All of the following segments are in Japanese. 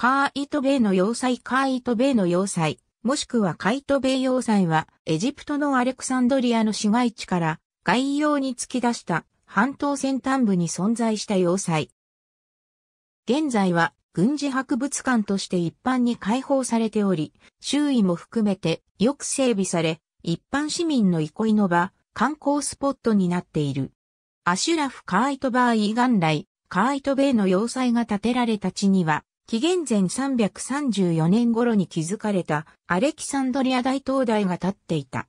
カーイトベイの要塞カーイトベイの要塞、もしくはカイトベイ要塞は、エジプトのアレクサンドリアの市街地から外洋に突き出した半島先端部に存在した要塞。現在は軍事博物館として一般に開放されており、周囲も含めてよく整備され、一般市民の憩いの場、観光スポットになっている。アシュラフ・カーイトバーイ元来、カーイトベイの要塞が建てられた地には、紀元前334年頃に築かれたアレキサンドリア大灯台が建っていた。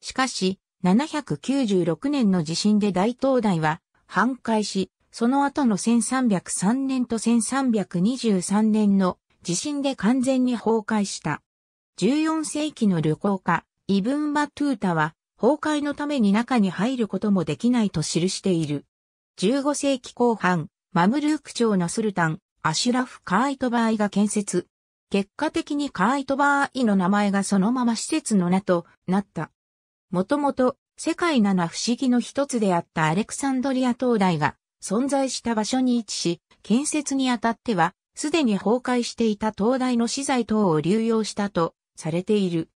しかし、796年の地震で大灯台は半壊し、その後の1303年と1323年の地震で完全に崩壊した。14世紀の旅行家、イブン・バトゥータは、崩壊のために中に入ることもできないと記している。15世紀後半、マムルーク朝のスルタン、アシュラフ・カーイトバーイが建設。結果的にカーイトバーイの名前がそのまま施設の名となった。もともと世界七不思議の一つであったアレクサンドリア灯台が存在した場所に位置し、建設にあたってはすでに崩壊していた灯台の資材等を流用したとされている。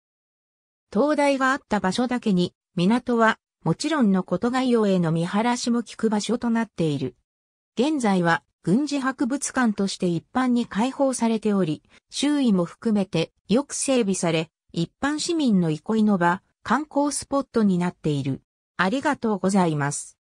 灯台があった場所だけに港はもちろんのこと概要への見晴らしも効く場所となっている。現在は軍事博物館として一般に開放されており、周囲も含めてよく整備され、一般市民の憩いの場、観光スポットになっている。ありがとうございます。